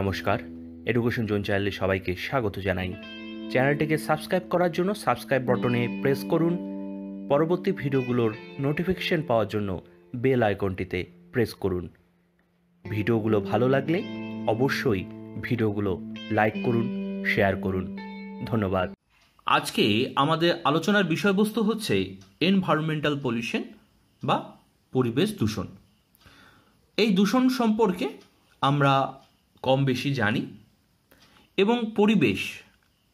নমস্কার education zone চ্যানেলে সবাইকে স্বাগত জানাই চ্যানেলটিকে সাবস্ক্রাইব করার জন্য সাবস্ক্রাইব বটনে প্রেস করুন পরবর্তী ভিডিওগুলোর নোটিফিকেশন পাওয়ার জন্য বেল আইকনটিতে প্রেস করুন ভিডিওগুলো ভালো লাগলে অবশ্যই ভিডিওগুলো লাইক করুন শেয়ার করুন ধন্যবাদ আজকে আমাদের আলোচনার বিষয়বস্তু হচ্ছে এনভায়রনমেন্টাল পলিউশন বা পরিবেশ দূষণ এই দূষণ সম্পর্কে আমরা কম বেশি জানি এবং পরিবেশ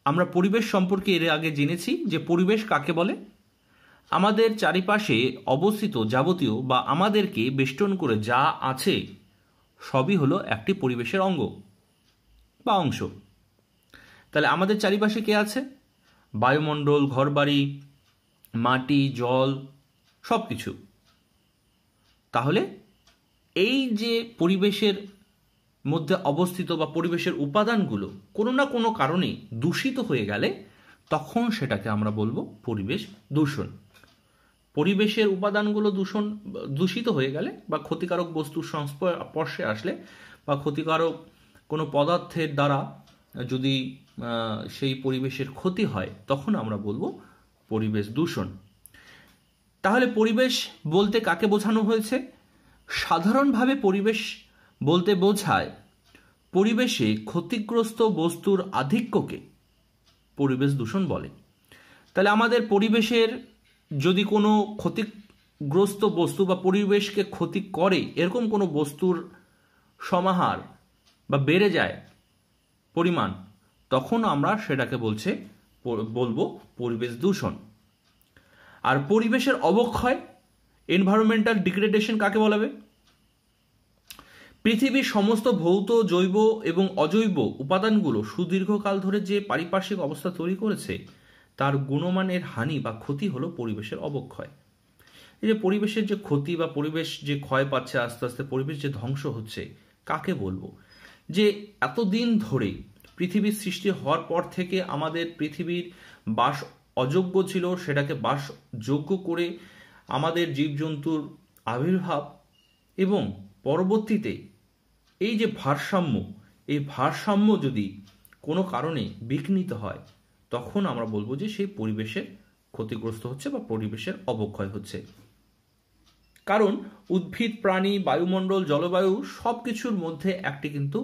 আমরা পরিবেশ সম্পর্কে এর আগে জেনেছি যে পরিবেশ কাকে বলে আমাদের চারিপাশে অবস্থিত যাবতীয় বা আমাদেরকে বেষ্টন করে যা আছে সবই হলো একটি পরিবেশের অঙ্গ বা অংশ তাহলে আমাদের চারিপাশে কে আছে বায়ুমণ্ডল ঘরবাড়ি মাটি জল সব কিছু তাহলে এই যে পরিবেশের মধ্যে অবস্থিত বা পরিবেশের উপাদানগুলো কোনো না কোনো কারণে দূষিত হয়ে গেলে তখন সেটাকে আমরা বলবো পরিবেশ দূষণ পরিবেশের উপাদানগুলো দূষণ দূষিত হয়ে গেলে বা ক্ষতিকারক বস্তুর সংস্পর্শে আসলে বা ক্ষতিকারক কোনো পদার্থের দ্বারা যদি সেই পরিবেশের ক্ষতি হয় তখন আমরা বলবো পরিবেশ দূষণ তাহলে পরিবেশ বলতে কাকে বোঝানো হয়েছে সাধারণভাবে পরিবেশ বলতে বোঝায় পরিবেশে ক্ষতিগ্রস্ত বস্তুর আধিক্যকে পরিবেশ দূষণ বলে তাহলে আমাদের পরিবেশের যদি কোনো ক্ষতিগ্রস্ত বস্তু বা পরিবেশকে ক্ষতি করে এরকম কোনো বস্তুর সমাহার বা বেড়ে যায় পরিমাণ তখন আমরা সেটাকে বলছে বলবো পরিবেশ দূষণ আর পরিবেশের অবক্ষয় এনভায়রনমেন্টাল ডিগ্রেডেশন কাকে বলাবে পৃথিবীর সমস্ত ভৌত জৈব এবং অজৈব উপাদানগুলো সুদীর্ঘকাল ধরে যে পারিপার্শ্বিক অবস্থা তৈরি করেছে তার গুণমানের হানি বা ক্ষতি হলো পরিবেশের অবক্ষয় এই যে পরিবেশের যে ক্ষতি বা পরিবেশ যে ক্ষয় পাচ্ছে আস্তে আস্তে পরিবেশ যে ধ্বংস হচ্ছে কাকে বলবো যে এতদিন ধরে পৃথিবীর সৃষ্টি হওয়ার পর থেকে আমাদের পৃথিবীর বাস অযোগ্য ছিল সেটাকে বাস যোগ্য করে আমাদের জীবজন্তুর আবির্ভাব এবং পরবর্তীতে এই যে ভারসাম্য এই ভারসাম্য যদি কোনো কারণে বিঘ্নিত হয় তখন আমরা বলবো যে সেই পরিবেশের ক্ষতিগ্রস্ত হচ্ছে বা পরিবেশের অবক্ষয় হচ্ছে কারণ উদ্ভিদ প্রাণী বায়ুমণ্ডল জলবায়ু সব কিছুর মধ্যে একটি কিন্তু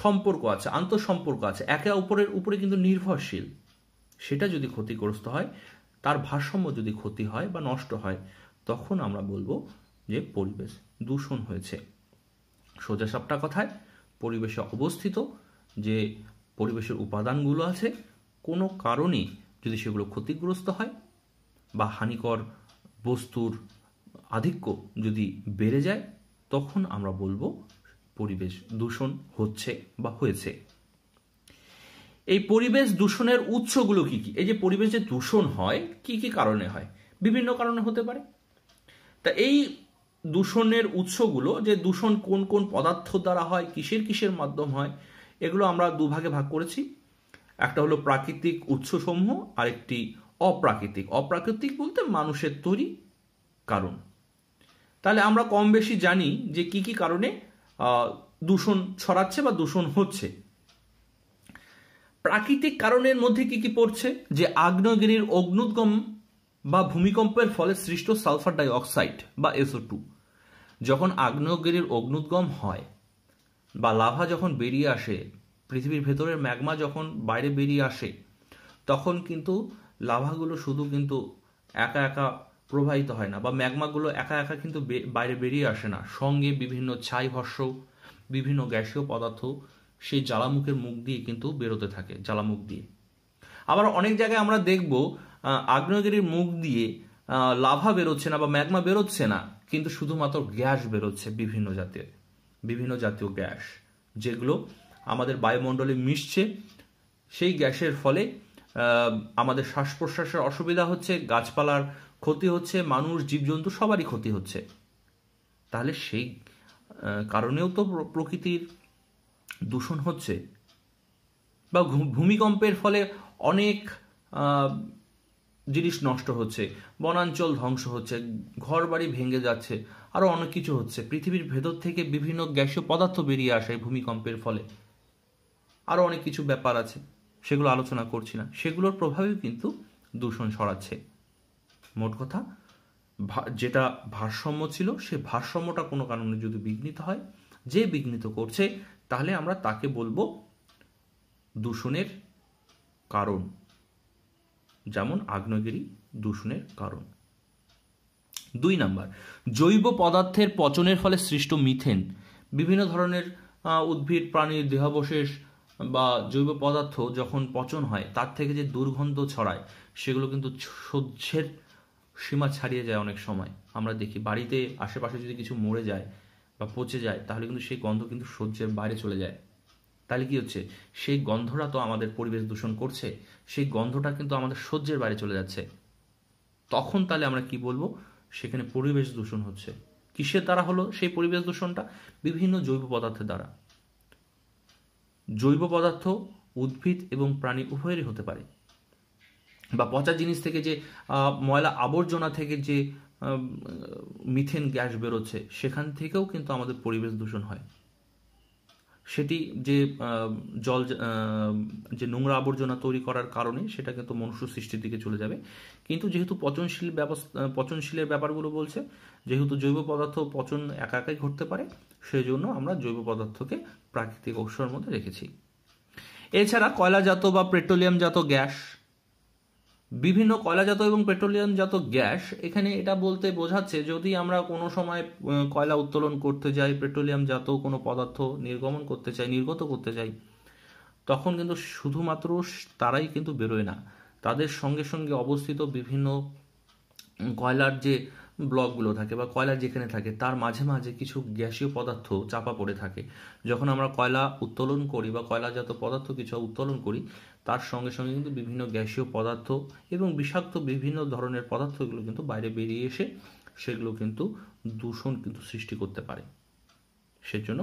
সম্পর্ক আছে আন্তঃসম্পর্ক আছে একে অপরের উপরে কিন্তু নির্ভরশীল সেটা যদি ক্ষতিগ্রস্ত হয় তার ভারসাম্য যদি ক্ষতি হয় বা নষ্ট হয় তখন আমরা বলবো যে পরিবেশ দূষণ হয়েছে সোজা সাপটা কথায় পরিবেশে অবস্থিত যে পরিবেশের উপাদানগুলো আছে কোনো কারণে যদি সেগুলো ক্ষতিগ্রস্ত হয় বা হানিকর বস্তুর আধিক্য যদি বেড়ে যায় তখন আমরা বলবো পরিবেশ দূষণ হচ্ছে বা হয়েছে এই পরিবেশ দূষণের উৎসগুলো কি কি এই যে পরিবেশ যে দূষণ হয় কি কি কারণে হয় বিভিন্ন কারণে হতে পারে তা এই দূষণের উৎসগুলো যে দূষণ কোন কোন পদার্থ দ্বারা হয় কিসের কিসের মাধ্যম হয় এগুলো আমরা দুভাগে ভাগ করেছি একটা হলো প্রাকৃতিক উৎসসমূহ আরেকটি অপ্রাকৃতিক অপ্রাকৃতিক বলতে মানুষের তৈরি কারণ তাহলে আমরা কম বেশি জানি যে কি কি কারণে দূষণ ছড়াচ্ছে বা দূষণ হচ্ছে প্রাকৃতিক কারণের মধ্যে কি কি পড়ছে যে আগ্নেয়গিরির অগ্নুদ্গম বা ভূমিকম্পের ফলে সৃষ্ট সালফার ডাইঅক্সাইড বা এসও টু যখন আগ্নেয়গিরির অগ্নুদ্গম হয় বা লাভা যখন বেরিয়ে আসে পৃথিবীর ভেতরের ম্যাগমা যখন বাইরে বেরিয়ে আসে তখন কিন্তু লাভাগুলো শুধু কিন্তু একা একা প্রবাহিত হয় না বা ম্যাগমাগুলো একা একা কিন্তু বাইরে বেরিয়ে আসে না সঙ্গে বিভিন্ন ছাই ভস্য বিভিন্ন গ্যাসীয় পদার্থ সেই জ্বালামুখের মুখ দিয়ে কিন্তু বেরোতে থাকে জ্বালামুখ দিয়ে আবার অনেক জায়গায় আমরা দেখব আগ্নেয়গিরির মুখ দিয়ে লাভা বেরোচ্ছে না বা ম্যাগমা বেরোচ্ছে না কিন্তু শুধুমাত্র গ্যাস বেরোচ্ছে বিভিন্ন জাতের বিভিন্ন জাতীয় গ্যাস যেগুলো আমাদের বায়ুমণ্ডলে মিশছে সেই গ্যাসের ফলে আমাদের শ্বাস প্রশ্বাসের অসুবিধা হচ্ছে গাছপালার ক্ষতি হচ্ছে মানুষ জীবজন্তু সবারই ক্ষতি হচ্ছে তাহলে সেই কারণেও তো প্রকৃতির দূষণ হচ্ছে বা ভূমিকম্পের ফলে অনেক জিনিস নষ্ট হচ্ছে বনাঞ্চল ধ্বংস হচ্ছে ঘর বাড়ি ভেঙে যাচ্ছে আরও অনেক কিছু হচ্ছে পৃথিবীর ভেতর থেকে বিভিন্ন গ্যাসীয় পদার্থ বেরিয়ে আসে ভূমিকম্পের ফলে আরও অনেক কিছু ব্যাপার আছে সেগুলো আলোচনা করছি না সেগুলোর প্রভাবেও কিন্তু দূষণ সরাচ্ছে মোট কথা যেটা ভারসাম্য ছিল সে ভারসাম্যটা কোনো কারণে যদি বিঘ্নিত হয় যে বিঘ্নিত করছে তাহলে আমরা তাকে বলবো দূষণের কারণ যেমন আগ্নেয়গিরি দূষণের কারণ দুই নাম্বার জৈব পদার্থের পচনের ফলে সৃষ্ট মিথেন বিভিন্ন ধরনের উদ্ভিদ প্রাণীর দেহাবশেষ বা জৈব পদার্থ যখন পচন হয় তার থেকে যে দুর্গন্ধ ছড়ায় সেগুলো কিন্তু সহ্যের সীমা ছাড়িয়ে যায় অনেক সময় আমরা দেখি বাড়িতে আশেপাশে যদি কিছু মরে যায় বা পচে যায় তাহলে কিন্তু সেই গন্ধ কিন্তু সহ্যের বাইরে চলে যায় তাহলে কি হচ্ছে সেই গন্ধটা তো আমাদের পরিবেশ দূষণ করছে সেই গন্ধটা কিন্তু আমাদের সহ্যের বাইরে চলে যাচ্ছে তখন তাহলে আমরা কি বলবো সেখানে পরিবেশ দূষণ হচ্ছে কিসের দ্বারা হলো সেই পরিবেশ দূষণটা বিভিন্ন জৈব পদার্থের দ্বারা জৈব পদার্থ উদ্ভিদ এবং প্রাণী উভয়েরই হতে পারে বা পচা জিনিস থেকে যে ময়লা আবর্জনা থেকে যে মিথেন গ্যাস বেরোচ্ছে সেখান থেকেও কিন্তু আমাদের পরিবেশ দূষণ হয় সেটি যে জল যে নোংরা আবর্জনা তৈরি করার কারণে সেটা কিন্তু মনুষ্য সৃষ্টির দিকে চলে যাবে কিন্তু যেহেতু পচনশীল ব্যবস্থা পচনশীলের ব্যাপারগুলো বলছে যেহেতু জৈব পদার্থ পচন একা একাই ঘটতে পারে সেই জন্য আমরা জৈব পদার্থকে প্রাকৃতিক অংশের মধ্যে রেখেছি এছাড়া কয়লাজাত বা পেট্রোলিয়ামজাত গ্যাস বিভিন্ন কয়লাজাত এবং পেট্রোলিয়ামজাত গ্যাস এখানে এটা বলতে বোঝাচ্ছে যদি আমরা কোনো সময় কয়লা উত্তোলন করতে যাই পেট্রোলিয়ামজাত কোনো পদার্থ নির্গমন করতে চাই নির্গত করতে চাই তখন কিন্তু শুধুমাত্র তারাই কিন্তু বেরোয় না তাদের সঙ্গে সঙ্গে অবস্থিত বিভিন্ন কয়লার যে ব্লকগুলো থাকে বা কয়লা যেখানে থাকে তার মাঝে মাঝে কিছু গ্যাসীয় পদার্থ চাপা পড়ে থাকে যখন আমরা কয়লা উত্তোলন করি বা কয়লাজাত পদার্থ কিছু উত্তোলন করি তার সঙ্গে সঙ্গে কিন্তু বিভিন্ন গ্যাসীয় পদার্থ এবং বিষাক্ত বিভিন্ন ধরনের পদার্থগুলো কিন্তু বাইরে বেরিয়ে এসে সেগুলো কিন্তু দূষণ কিন্তু সৃষ্টি করতে পারে সেজন্য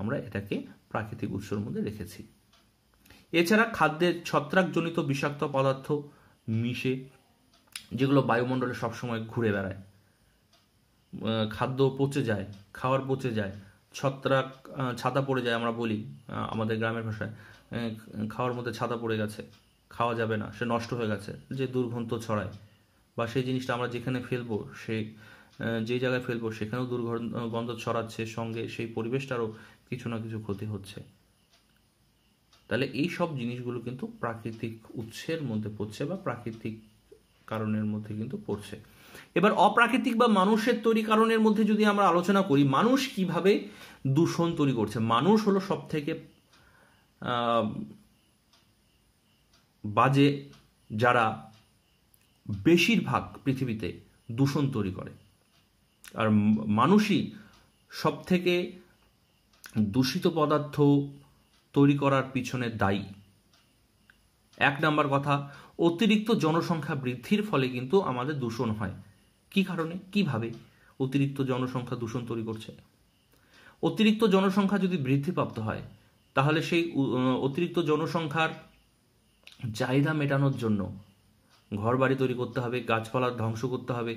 আমরা এটাকে প্রাকৃতিক উৎসর মধ্যে রেখেছি এছাড়া খাদ্যে ছত্রাকজনিত বিষাক্ত পদার্থ মিশে যেগুলো বায়ুমণ্ডলে সবসময় ঘুরে বেড়ায় খাদ্য পচে যায় খাওয়ার পচে যায় ছত্রাক ছাতা পড়ে যায় আমরা বলি আমাদের গ্রামের ভাষায় খাওয়ার মধ্যে ছাতা পড়ে গেছে খাওয়া যাবে না সে নষ্ট হয়ে গেছে যে দুর্গন্ধ ছড়ায় বা সেই জিনিসটা আমরা যেখানে ফেলবো সে যে জায়গায় ফেলবো সেখানেও দুর্গন্ধ ছড়াচ্ছে সঙ্গে সেই পরিবেশটারও কিছু না কিছু ক্ষতি হচ্ছে তাহলে এই সব জিনিসগুলো কিন্তু প্রাকৃতিক উৎসের মধ্যে পড়ছে বা প্রাকৃতিক কারণের মধ্যে কিন্তু পড়ছে এবার অপ্রাকৃতিক বা মানুষের তৈরি কারণের মধ্যে যদি আমরা আলোচনা করি মানুষ কিভাবে দূষণ তৈরি করছে মানুষ হলো সব থেকে বাজে যারা বেশিরভাগ পৃথিবীতে দূষণ তৈরি করে আর মানুষই সব থেকে দূষিত পদার্থ তৈরি করার পিছনে দায়ী এক নম্বর কথা অতিরিক্ত জনসংখ্যা বৃদ্ধির ফলে কিন্তু আমাদের দূষণ হয় কি কারণে কিভাবে অতিরিক্ত জনসংখ্যা দূষণ তৈরি করছে অতিরিক্ত জনসংখ্যা যদি বৃদ্ধিপ্রাপ্ত হয় তাহলে সেই অতিরিক্ত জনসংখ্যার চাহিদা মেটানোর জন্য ঘর বাড়ি তৈরি করতে হবে গাছপালা ধ্বংস করতে হবে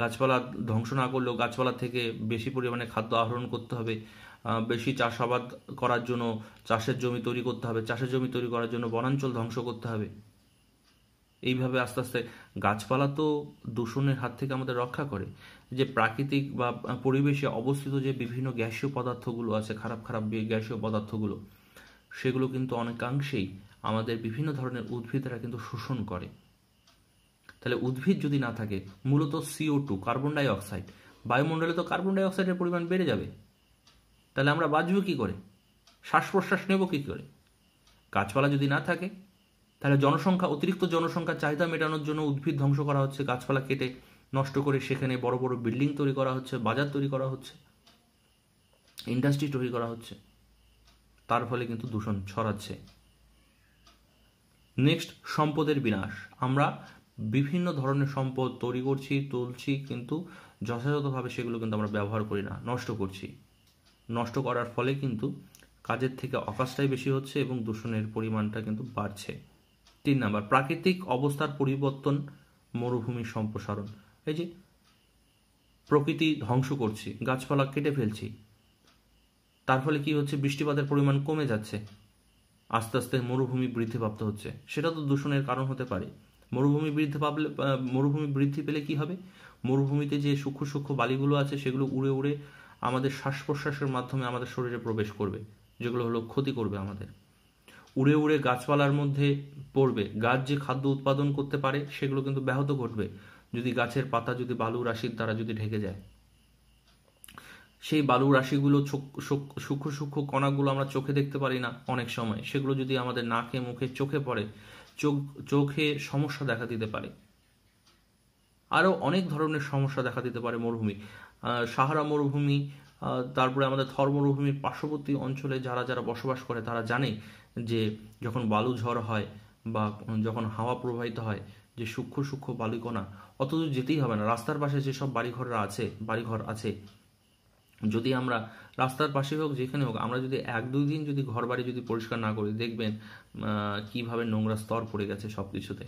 গাছপালা ধ্বংস না করলেও গাছপালা থেকে বেশি পরিমাণে খাদ্য আহরণ করতে হবে বেশি চাষাবাদ করার জন্য চাষের জমি তৈরি করতে হবে চাষের জমি তৈরি করার জন্য বনাঞ্চল ধ্বংস করতে হবে এইভাবে আস্তে আস্তে গাছপালা তো দূষণের হাত থেকে আমাদের রক্ষা করে যে প্রাকৃতিক বা পরিবেশে অবস্থিত যে বিভিন্ন গ্যাসীয় পদার্থগুলো আছে খারাপ খারাপ গ্যাসীয় পদার্থগুলো সেগুলো কিন্তু অনেকাংশেই আমাদের বিভিন্ন ধরনের উদ্ভিদরা কিন্তু শোষণ করে তাহলে উদ্ভিদ যদি না থাকে মূলত সিও টু কার্বন ডাইঅক্সাইড বায়ুমণ্ডলে তো কার্বন ডাইঅক্সাইডের পরিমাণ বেড়ে যাবে তাহলে আমরা বাঁচব কী করে শ্বাস প্রশ্বাস নেব কী করে গাছপালা যদি না থাকে তাহলে জনসংখ্যা অতিরিক্ত জনসংখ্যা চাহিদা মেটানোর জন্য উদ্ভিদ ধ্বংস করা হচ্ছে গাছপালা কেটে নষ্ট করে সেখানে বড় বড় বিল্ডিং তৈরি করা হচ্ছে বাজার তৈরি করা হচ্ছে ইন্ডাস্ট্রি তৈরি করা হচ্ছে তার ফলে কিন্তু দূষণ ছড়াচ্ছে নেক্সট সম্পদের বিনাশ আমরা বিভিন্ন ধরনের সম্পদ তৈরি করছি তুলছি কিন্তু যথাযথভাবে সেগুলো কিন্তু আমরা ব্যবহার করি না নষ্ট করছি নষ্ট করার ফলে কিন্তু কাজের থেকে অকাশটাই বেশি হচ্ছে এবং দূষণের পরিমাণটা কিন্তু বাড়ছে তিন নাম্বার প্রাকৃতিক অবস্থার পরিবর্তন মরুভূমি সম্প্রসারণ এই যে প্রকৃতি ধ্বংস করছি গাছপালা কেটে ফেলছি তার ফলে কি হচ্ছে বৃষ্টিপাতের পরিমাণ কমে যাচ্ছে আস্তে আস্তে মরুভূমি বৃদ্ধিপ্রাপ্ত হচ্ছে সেটা তো দূষণের কারণ হতে পারে মরুভূমি বৃদ্ধি পাবলে মরুভূমি বৃদ্ধি পেলে কি হবে মরুভূমিতে যে সূক্ষ্ম সূক্ষ্ম বালিগুলো আছে সেগুলো উড়ে উড়ে আমাদের শ্বাস প্রশ্বাসের মাধ্যমে আমাদের শরীরে প্রবেশ করবে যেগুলো হলো ক্ষতি করবে আমাদের উড়ে উড়ে গাছপালার মধ্যে পড়বে গাছ যে খাদ্য উৎপাদন করতে পারে সেগুলো কিন্তু ব্যাহত করবে যদি গাছের পাতা যদি বালু রাশির দ্বারা যদি ঢেকে যায় সেই বালু রাশিগুলো সূক্ষ্ম সূক্ষ্ম কণাগুলো আমরা চোখে দেখতে পারি না অনেক সময় সেগুলো যদি আমাদের নাকে মুখে চোখে পড়ে চোখ চোখে সমস্যা দেখা দিতে পারে আরও অনেক ধরনের সমস্যা দেখা দিতে পারে মরুভূমি সাহারা মরুভূমি তারপরে আমাদের থর মরুভূমির পার্শ্ববর্তী অঞ্চলে যারা যারা বসবাস করে তারা জানে যে যখন বালু ঝড় হয় বা যখন হাওয়া প্রবাহিত হয় যে সূক্ষ্ম সূক্ষ্ম বালিকণা অতদূর যেতেই হবে না রাস্তার পাশে যেসব বাড়িঘররা আছে বাড়িঘর আছে যদি আমরা রাস্তার পাশে হোক যেখানে হোক আমরা যদি এক দুই দিন যদি ঘর বাড়ি যদি পরিষ্কার না করি দেখবেন কিভাবে নোংরা স্তর পড়ে গেছে সব কিছুতে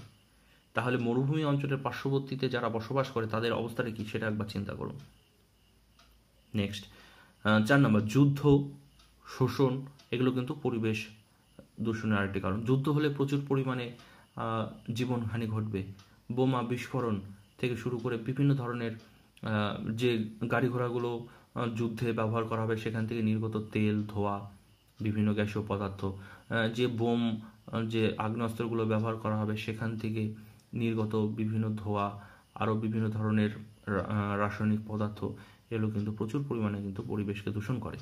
তাহলে মরুভূমি অঞ্চলের পার্শ্ববর্তীতে যারা বসবাস করে তাদের অবস্থাটা কি সেটা একবার চিন্তা করুন নেক্সট চার নম্বর যুদ্ধ শোষণ এগুলো কিন্তু পরিবেশ দূষণের আরেকটি কারণ যুদ্ধ হলে প্রচুর পরিমাণে জীবনহানি ঘটবে বোমা বিস্ফোরণ থেকে শুরু করে বিভিন্ন ধরনের যে গাড়ি ঘোড়াগুলো যুদ্ধে ব্যবহার করা হবে সেখান থেকে নির্গত তেল ধোয়া বিভিন্ন গ্যাসীয় পদার্থ যে বোম যে আগ্নেয়াস্ত্রগুলো ব্যবহার করা হবে সেখান থেকে নির্গত বিভিন্ন ধোয়া আরও বিভিন্ন ধরনের রাসায়নিক পদার্থ এগুলো কিন্তু প্রচুর পরিমাণে কিন্তু পরিবেশকে দূষণ করে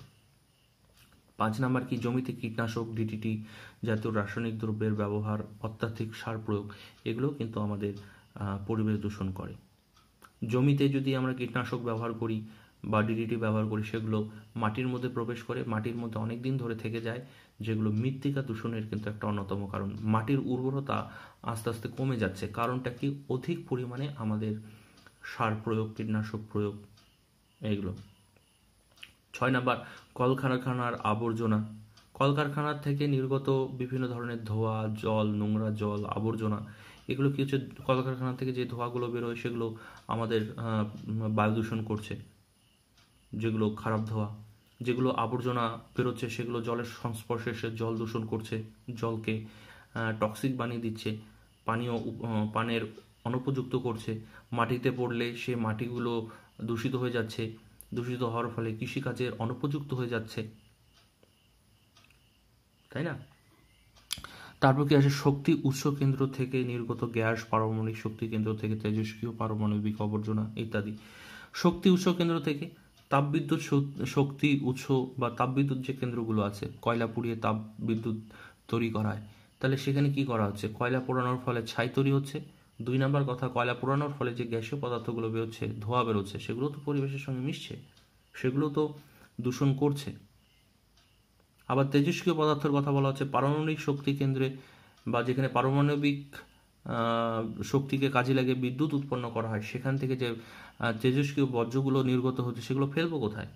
পাঁচ নাম্বার কি জমিতে কীটনাশক ডিটিটি জাতীয় রাসায়নিক দ্রব্যের ব্যবহার অত্যাধিক সার প্রয়োগ এগুলো কিন্তু আমাদের পরিবেশ দূষণ করে জমিতে যদি আমরা কীটনাশক ব্যবহার করি বা ডিডিটি ব্যবহার করি সেগুলো মাটির মধ্যে প্রবেশ করে মাটির মধ্যে অনেক দিন ধরে থেকে যায় যেগুলো মৃত্তিকা দূষণের কিন্তু একটা অন্যতম কারণ মাটির উর্বরতা আস্তে আস্তে কমে যাচ্ছে কারণটা কি অধিক পরিমাণে আমাদের সার প্রয়োগ কীটনাশক প্রয়োগ এগুলো ছয় নাম্বার কলকারখানার আবর্জনা কলকারখানার থেকে নির্গত বিভিন্ন ধরনের ধোয়া জল নোংরা জল আবর্জনা এগুলো কী হচ্ছে কলকারখানা থেকে যে ধোঁয়াগুলো বেরোয় সেগুলো আমাদের বায়ু দূষণ করছে যেগুলো খারাপ ধোয়া যেগুলো আবর্জনা বেরোচ্ছে সেগুলো জলের সংস্পর্শে এসে জল দূষণ করছে জলকে টক্সিক বানিয়ে দিচ্ছে পানীয় পানের অনুপযুক্ত করছে মাটিতে পড়লে সে মাটিগুলো দূষিত হয়ে যাচ্ছে দূষিত হওয়ার ফলে কৃষিকাজের অনুপযুক্ত হয়ে যাচ্ছে তাই না তারপর কি আছে শক্তি উৎস কেন্দ্র থেকে নির্গত গ্যাস পারমাণবিক শক্তি কেন্দ্র থেকে তেজস্ক্রিয় পারমাণবিক আবর্জনা ইত্যাদি শক্তি উৎস কেন্দ্র থেকে তাপবিদ্যুৎ শক্তি উৎস বা তাপবিদ্যুৎ যে কেন্দ্রগুলো আছে কয়লা পুড়িয়ে তাপবিদ্যুৎ তৈরি করা হয় তাহলে সেখানে কি করা হচ্ছে কয়লা পোড়ানোর ফলে ছাই তৈরি হচ্ছে দুই নাম্বার কথা কয়লা পোড়ানোর ফলে যে গ্যাসীয় পদার্থগুলো বেরোচ্ছে ধোয়া বেরোচ্ছে সেগুলো তো পরিবেশের সঙ্গে মিশছে সেগুলো তো দূষণ করছে আবার তেজস্ক্রিয় পদার্থের কথা বলা হচ্ছে পারমাণবিক শক্তি কেন্দ্রে বা যেখানে পারমাণবিক শক্তিকে কাজে লাগে বিদ্যুৎ উৎপন্ন করা হয় সেখান থেকে যে তেজস্ক্রিয় বর্জ্যগুলো নির্গত হচ্ছে সেগুলো ফেলবো কোথায়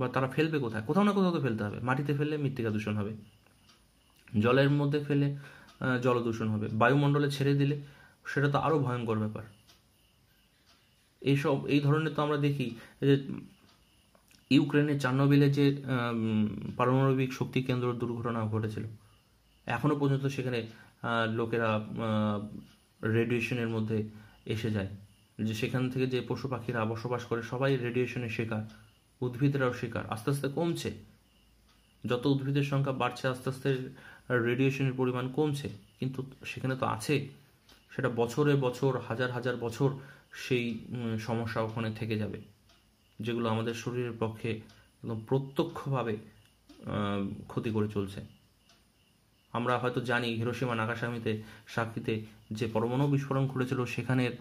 বা তারা ফেলবে কোথায় কোথাও না কোথাও তো ফেলতে হবে মাটিতে ফেললে মৃত্তিকা দূষণ হবে জলের মধ্যে ফেলে জল দূষণ হবে বায়ুমণ্ডলে ছেড়ে দিলে সেটা তো আরও ভয়ঙ্কর ব্যাপার এইসব এই ধরনের তো আমরা দেখি যে ইউক্রেনের চান্নবিলে যে পারমাণবিক শক্তি কেন্দ্র দুর্ঘটনা ঘটেছিল এখনও পর্যন্ত সেখানে লোকেরা রেডিয়েশনের মধ্যে এসে যায় যে সেখান থেকে যে পশু পাখিরা বসবাস করে সবাই রেডিয়েশনের শিকার উদ্ভিদরাও শিকার আস্তে আস্তে কমছে যত উদ্ভিদের সংখ্যা বাড়ছে আস্তে আস্তে রেডিয়েশনের পরিমাণ কমছে কিন্তু সেখানে তো আছে সেটা বছরে বছর হাজার হাজার বছর সেই সমস্যা ওখানে থেকে যাবে যেগুলো আমাদের শরীরের পক্ষে একদম প্রত্যক্ষভাবে ক্ষতি করে চলছে আমরা হয়তো জানি হিরোসীমা নাগাসামিতে সাক্ষীতে যে পরমাণু বিস্ফোরণ ঘটেছিল সেখানের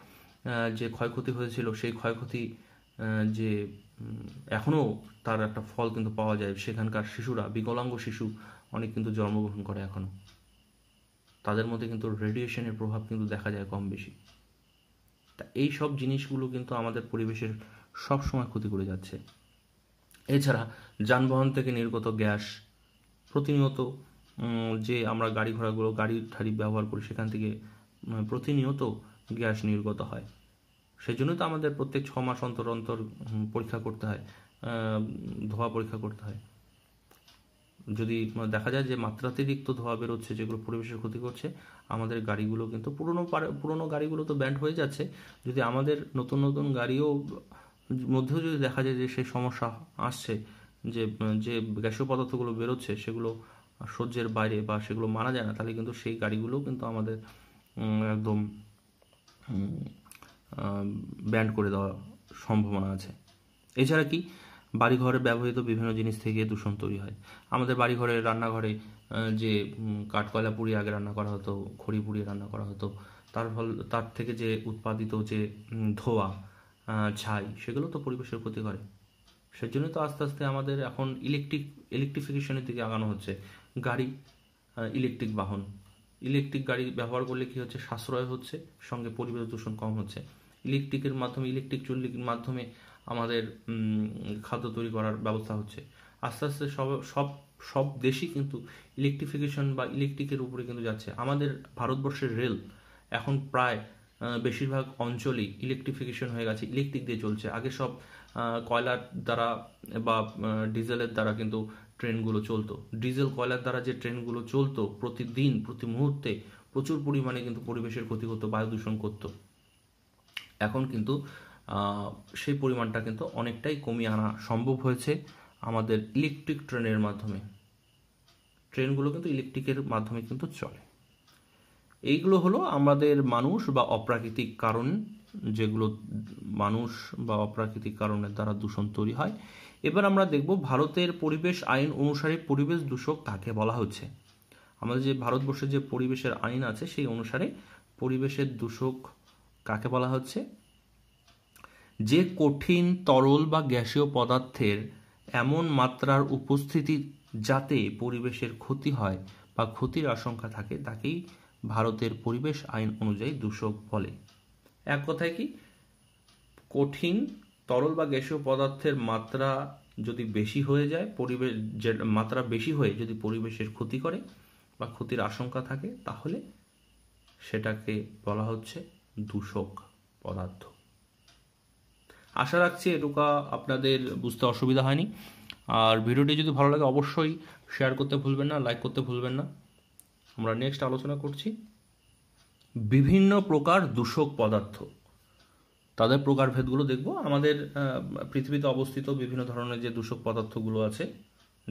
যে ক্ষয়ক্ষতি হয়েছিল সেই ক্ষয়ক্ষতি যে এখনও তার একটা ফল কিন্তু পাওয়া যায় সেখানকার শিশুরা বিকলাঙ্গ শিশু অনেক কিন্তু জন্মগ্রহণ করে এখনও তাদের মধ্যে কিন্তু রেডিয়েশনের প্রভাব কিন্তু দেখা যায় কম বেশি তা এই সব জিনিসগুলো কিন্তু আমাদের পরিবেশের সব সময় ক্ষতি করে যাচ্ছে এছাড়া যানবাহন থেকে নির্গত গ্যাস প্রতিনিয়ত যে আমরা গাড়ি ঘোড়াগুলো গাড়ি ঠাড়ি ব্যবহার করি সেখান থেকে প্রতিনিয়ত গ্যাস নির্গত হয় সেই জন্য তো আমাদের প্রত্যেক ছ মাস অন্তর অন্তর পরীক্ষা করতে হয় ধোয়া পরীক্ষা করতে হয় যদি দেখা যায় যে মাত্রাতিরিক্ত ধোয়া বেরোচ্ছে যেগুলো পরিবেশের ক্ষতি করছে আমাদের গাড়িগুলো কিন্তু পুরনো পুরনো গাড়িগুলো তো ব্যান্ড হয়ে যাচ্ছে যদি আমাদের নতুন নতুন গাড়িও মধ্যেও যদি দেখা যায় যে সেই সমস্যা আসছে যে যে গ্যাসীয় পদার্থগুলো বেরোচ্ছে সেগুলো সহ্যের বাইরে বা সেগুলো মানা যায় না তাহলে কিন্তু সেই গাড়িগুলো কিন্তু আমাদের একদম ব্যান্ড করে দেওয়া সম্ভাবনা আছে এছাড়া কি বাড়িঘরে ব্যবহৃত বিভিন্ন জিনিস থেকে দূষণ তৈরি হয় আমাদের বাড়িঘরে রান্নাঘরে যে কাঠকয়লা পুড়িয়ে আগে রান্না করা হতো খড়ি পুড়িয়ে রান্না করা হতো তার ফল তার থেকে যে উৎপাদিত যে ধোয়া ছাই সেগুলো তো পরিবেশের ক্ষতি করে সেজন্য তো আস্তে আস্তে আমাদের এখন ইলেকট্রিক ইলেকট্রিফিকেশনের দিকে আগানো হচ্ছে গাড়ি ইলেকট্রিক বাহন ইলেকট্রিক গাড়ি ব্যবহার করলে কি হচ্ছে সাশ্রয় হচ্ছে সঙ্গে পরিবেশ দূষণ কম হচ্ছে ইলেকট্রিকের মাধ্যমে ইলেকট্রিক চুল্লির মাধ্যমে আমাদের খাদ্য তৈরি করার ব্যবস্থা হচ্ছে আস্তে আস্তে সব সব সব দেশই কিন্তু ইলেকট্রিফিকেশন বা ইলেকট্রিকের উপরে কিন্তু যাচ্ছে আমাদের ভারতবর্ষের রেল এখন প্রায় বেশিরভাগ অঞ্চলেই ইলেকট্রিফিকেশন হয়ে গেছে ইলেকট্রিক দিয়ে চলছে আগে সব কয়লার দ্বারা বা ডিজেলের দ্বারা কিন্তু ট্রেনগুলো চলতো ডিজেল কয়লার দ্বারা যে ট্রেনগুলো চলতো প্রতিদিন প্রতি মুহূর্তে প্রচুর পরিমাণে কিন্তু পরিবেশের ক্ষতি হতো বায়ু দূষণ করতো এখন কিন্তু সেই পরিমাণটা কিন্তু অনেকটাই কমিয়ে আনা সম্ভব হয়েছে আমাদের ইলেকট্রিক ট্রেনের মাধ্যমে ট্রেনগুলো কিন্তু ইলেকট্রিকের মাধ্যমে কিন্তু চলে এইগুলো হলো আমাদের মানুষ বা অপ্রাকৃতিক কারণ যেগুলো মানুষ বা অপ্রাকৃতিক কারণের দ্বারা দূষণ তৈরি হয় এবার আমরা দেখব ভারতের পরিবেশ আইন অনুসারে পরিবেশ দূষক কাকে বলা হচ্ছে আমাদের যে ভারতবর্ষের যে পরিবেশের আইন আছে সেই অনুসারে পরিবেশের দূষক কাকে বলা হচ্ছে যে কঠিন তরল বা গ্যাসীয় পদার্থের এমন মাত্রার উপস্থিতি যাতে পরিবেশের ক্ষতি হয় বা ক্ষতির আশঙ্কা থাকে তাকেই ভারতের পরিবেশ আইন অনুযায়ী দূষক বলে এক কথায় কি কঠিন তরল বা গ্যাসীয় পদার্থের মাত্রা যদি বেশি হয়ে যায় পরিবেশ মাত্রা বেশি হয়ে যদি পরিবেশের ক্ষতি করে বা ক্ষতির আশঙ্কা থাকে তাহলে সেটাকে বলা হচ্ছে দূষক পদার্থ আশা রাখছি এটুকা আপনাদের বুঝতে অসুবিধা হয়নি আর ভিডিওটি যদি ভালো লাগে অবশ্যই শেয়ার করতে ভুলবেন না লাইক করতে ভুলবেন না আমরা নেক্সট আলোচনা করছি বিভিন্ন প্রকার দূষক পদার্থ তাদের প্রকারভেদগুলো দেখব আমাদের পৃথিবীতে অবস্থিত বিভিন্ন ধরনের যে দূষক পদার্থগুলো আছে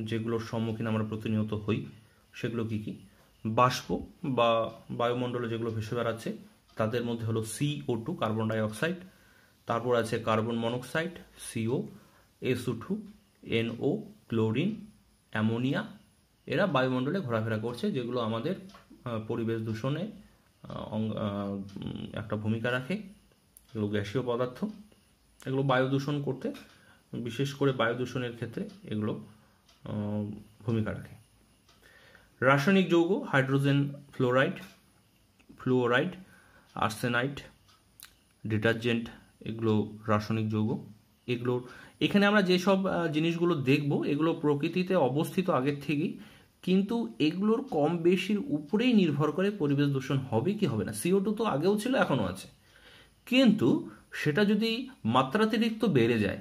যেগুলোর সম্মুখীন আমরা প্রতিনিয়ত হই সেগুলো কী কী বাষ্প বা বায়ুমণ্ডলে যেগুলো ভেসে বেড়াচ্ছে তাদের মধ্যে হলো সিও টু কার্বন ডাইঅক্সাইড তারপর আছে carbon monoxide CO SO two NO chlorine ammonia এরা বায়ুমণ্ডলে ঘোরাফেরা করছে যেগুলো আমাদের পরিবেশ দূষণে একটা ভূমিকা রাখে এগুলো গ্যাসীয় পদার্থ এগুলো বায়ু দূষণ করতে বিশেষ করে বায়ু দূষণের ক্ষেত্রে এগুলো ভূমিকা রাখে রাসায়নিক যৌগ hydrogen fluoride fluoride arsenite detergent এগুলো রাসায়নিক যৌগ এগুলো এখানে আমরা যেসব জিনিসগুলো দেখব এগুলো প্রকৃতিতে অবস্থিত আগের থেকেই কিন্তু এগুলোর কম বেশির উপরেই নির্ভর করে পরিবেশ দূষণ হবে কি হবে না সিও টু তো আগেও ছিল এখনও আছে কিন্তু সেটা যদি মাত্রাতিরিক্ত বেড়ে যায়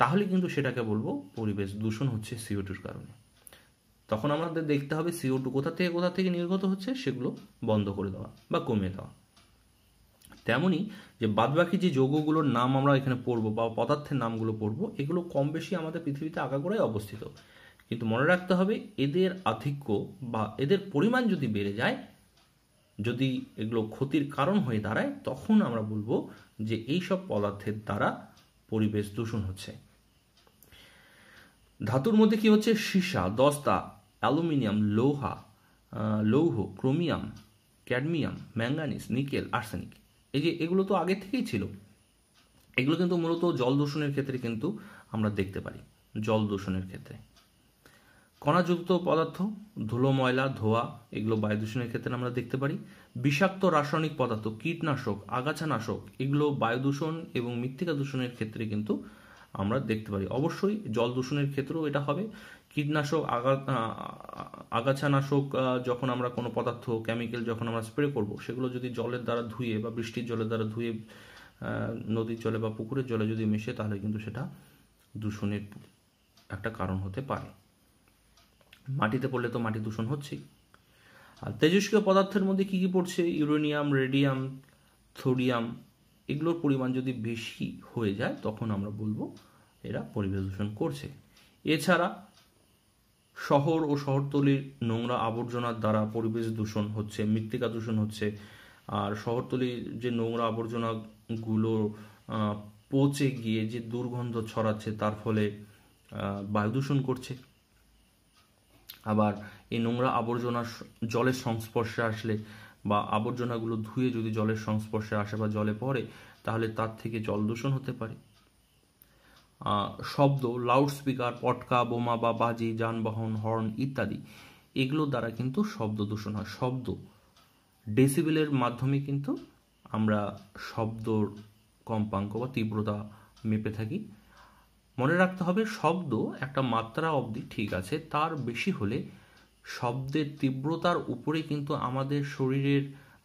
তাহলে কিন্তু সেটাকে বলবো পরিবেশ দূষণ হচ্ছে সিও টুর কারণে তখন আমাদের দেখতে হবে সিও টু কোথা থেকে কোথা থেকে নির্গত হচ্ছে সেগুলো বন্ধ করে দেওয়া বা কমিয়ে দেওয়া তেমনই যে বাদবাকি যে যৌগগুলোর নাম আমরা এখানে পড়বো বা পদার্থের নামগুলো পড়বো এগুলো কম বেশি আমাদের পৃথিবীতে আগাগোড়াই অবস্থিত কিন্তু মনে রাখতে হবে এদের আধিক্য বা এদের পরিমাণ যদি বেড়ে যায় যদি এগুলো ক্ষতির কারণ হয়ে দাঁড়ায় তখন আমরা বলবো যে এই সব পদার্থের দ্বারা পরিবেশ দূষণ হচ্ছে ধাতুর মধ্যে কি হচ্ছে সীসা দস্তা অ্যালুমিনিয়াম লোহা লৌহ chromium cadmium manganese nickel arsenic এই যে এগুলো তো আগে থেকেই ছিল এগুলো কিন্তু মূলত জল দূষণের ক্ষেত্রে কিন্তু আমরা দেখতে পারি জল দূষণের ক্ষেত্রে কণাযুক্ত পদার্থ ধুলো ময়লা ধোয়া এগুলো বায়ু দূষণের ক্ষেত্রে আমরা দেখতে পারি বিষাক্ত রাসায়নিক পদার্থ কীটনাশক আগাছানাশক এগুলো বায়ু দূষণ এবং মৃত্তিকা দূষণের ক্ষেত্রে কিন্তু আমরা দেখতে পারি অবশ্যই জল দূষণের ক্ষেত্রেও এটা হবে কীটনাশক আগাছানাশক যখন আমরা কোনো পদার্থ কেমিক্যাল যখন আমরা স্প্রে করব সেগুলো যদি জলের দ্বারা ধুয়ে বা বৃষ্টির জলের দ্বারা ধুয়ে নদীর জলে বা পুকুরের জলে যদি মেশে তাহলে কিন্তু সেটা দূষণের একটা কারণ হতে পারে মাটিতে পড়লে তো মাটি দূষণ হচ্ছেই আর তেজস্ক্রিয় পদার্থের মধ্যে কী কী পড়ছে ইউরেনিয়াম রেডিয়াম থোরিয়াম এগুলোর পরিমাণ যদি বেশি হয়ে যায় তখন আমরা বলবো এরা পরিবেশ দূষণ করছে এছাড়া শহর ও শহরতলির নোংরা আবর্জনার দ্বারা পরিবেশ দূষণ হচ্ছে মৃত্তিকা দূষণ হচ্ছে আর শহরতলির যে নোংরা আবর্জনাগুলো পচে গিয়ে যে দুর্গন্ধ ছড়াচ্ছে তার ফলে বায়ু দূষণ করছে আবার এই নোংরা আবর্জনা জলের সংস্পর্শে আসলে বা আবর্জনাগুলো ধুয়ে যদি জলের সংস্পর্শে আসে বা জলে পড়ে তাহলে তার থেকে জল দূষণ হতে পারে শব্দ লাউডস্পিকার পটকা বোমা বা বাজি যানবাহন হর্ন ইত্যাদি এগুলো দ্বারা কিন্তু শব্দ দূষণ হয় শব্দ ডেসিবেলের মাধ্যমে কিন্তু আমরা শব্দর কম্পাঙ্ক বা তীব্রতা মেপে থাকি মনে রাখতে হবে শব্দ একটা মাত্রা অবধি ঠিক আছে তার বেশি হলে শব্দের তীব্রতার উপরে কিন্তু আমাদের শরীরের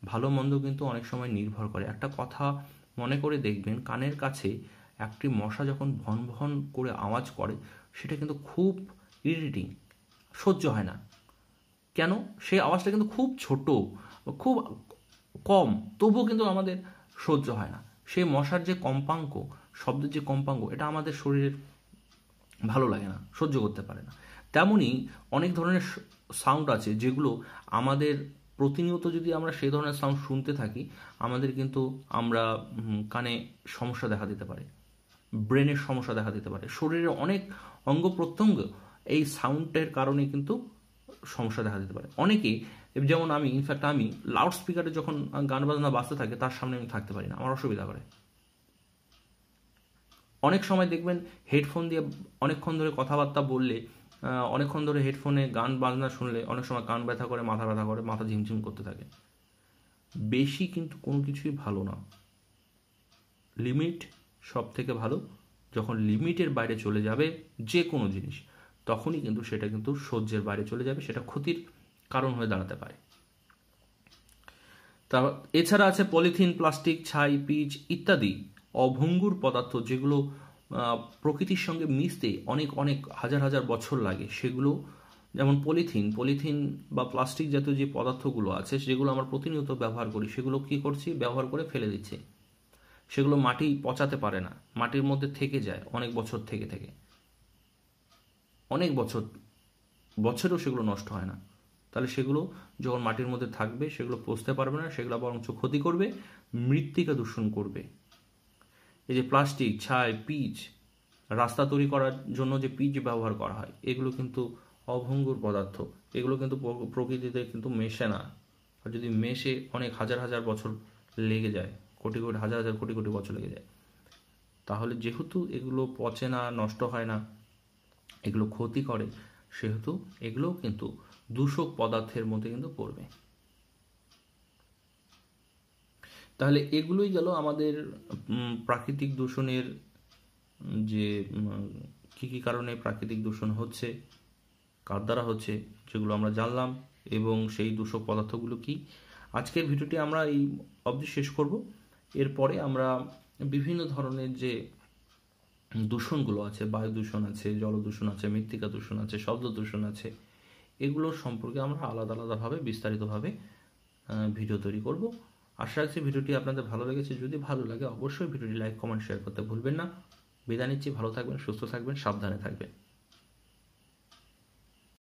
ভালো মন্দ কিন্তু অনেক সময় নির্ভর করে একটা কথা মনে করে দেখবেন কানের কাছে একটি মশা যখন ভন ভন করে আওয়াজ করে সেটা কিন্তু খুব ইরিটিং সহ্য হয় না কেন সেই আওয়াজটা কিন্তু খুব ছোট খুব কম তবুও কিন্তু আমাদের সহ্য হয় না সেই মশার যে কম্পাঙ্ক শব্দের যে কম্পাঙ্ক এটা আমাদের শরীরের ভালো লাগে না সহ্য করতে পারে না তেমনই অনেক ধরনের সাউন্ড আছে যেগুলো আমাদের প্রতিনিয়ত যদি আমরা সেই ধরনের সাউন্ড শুনতে থাকি আমাদের কিন্তু আমরা কানে সমস্যা দেখা দিতে পারে ব্রেনের সমস্যা দেখা দিতে পারে শরীরের অনেক অঙ্গ প্রত্যঙ্গ এই সাউন্ডের কারণে কিন্তু সমস্যা দেখা দিতে পারে অনেকে যেমন আমি ইনফ্যাক্ট আমি লাউড স্পিকারে যখন গান বাজনা বাজতে থাকে তার সামনে আমি থাকতে পারি না আমার অসুবিধা করে অনেক সময় দেখবেন হেডফোন দিয়ে অনেকক্ষণ ধরে কথাবার্তা বললে অনেকক্ষণ ধরে হেডফোনে গান বাজনা শুনলে অনেক সময় কান ব্যথা করে মাথা ব্যথা করে মাথা ঝিমঝিম করতে থাকে বেশি কিন্তু কোনো কিছুই ভালো না লিমিট সব থেকে ভালো যখন লিমিটের বাইরে চলে যাবে যে কোনো জিনিস তখনই কিন্তু সেটা কিন্তু সহ্যের বাইরে চলে যাবে সেটা ক্ষতির কারণ হয়ে দাঁড়াতে পারে তা এছাড়া আছে পলিথিন প্লাস্টিক ছাই পিচ ইত্যাদি অভঙ্গুর পদার্থ যেগুলো প্রকৃতির সঙ্গে মিশতে অনেক অনেক হাজার হাজার বছর লাগে সেগুলো যেমন পলিথিন পলিথিন বা প্লাস্টিক জাতীয় যে পদার্থগুলো আছে সেগুলো আমরা প্রতিনিয়ত ব্যবহার করি সেগুলো কি করছি ব্যবহার করে ফেলে দিচ্ছে সেগুলো মাটি পচাতে পারে না মাটির মধ্যে থেকে যায় অনেক বছর থেকে থেকে অনেক বছর বছরেও সেগুলো নষ্ট হয় না তাহলে সেগুলো যখন মাটির মধ্যে থাকবে সেগুলো পচতে পারবে না সেগুলো বরঞ্চ ক্ষতি করবে মৃত্তিকা দূষণ করবে এই যে প্লাস্টিক ছাই পিচ রাস্তা তৈরি করার জন্য যে পিচ ব্যবহার করা হয় এগুলো কিন্তু অভঙ্গুর পদার্থ এগুলো কিন্তু প্রকৃতিতে কিন্তু মেশে না আর যদি মেশে অনেক হাজার হাজার বছর লেগে যায় কোটি কোটি হাজার হাজার কোটি কোটি বছর লেগে যায় তাহলে যেহেতু এগুলো পচে না নষ্ট হয় না এগুলো ক্ষতি করে সেহেতু এগুলোও কিন্তু দূষক পদার্থের মধ্যে কিন্তু পড়বে তাহলে এগুলোই গেল আমাদের প্রাকৃতিক দূষণের যে কী কী কারণে প্রাকৃতিক দূষণ হচ্ছে কার দ্বারা হচ্ছে সেগুলো আমরা জানলাম এবং সেই দূষক পদার্থগুলো কি আজকের ভিডিওটি আমরা এই অবধি শেষ করব এরপরে আমরা বিভিন্ন ধরনের যে দূষণগুলো আছে বায়ু দূষণ আছে জল দূষণ আছে মৃত্তিকা দূষণ আছে শব্দ দূষণ আছে এগুলোর সম্পর্কে আমরা আলাদা আলাদাভাবে বিস্তারিতভাবে ভিডিও তৈরি করব আশা রাখছি ভিডিওটি আপনাদের ভালো লেগেছে যদি ভালো লাগে অবশ্যই ভিডিওটি লাইক কমেন্ট শেয়ার করতে ভুলবেন না বিদায় নিচ্ছি ভালো থাকবেন সুস্থ থাকবেন সাবধানে থাকবেন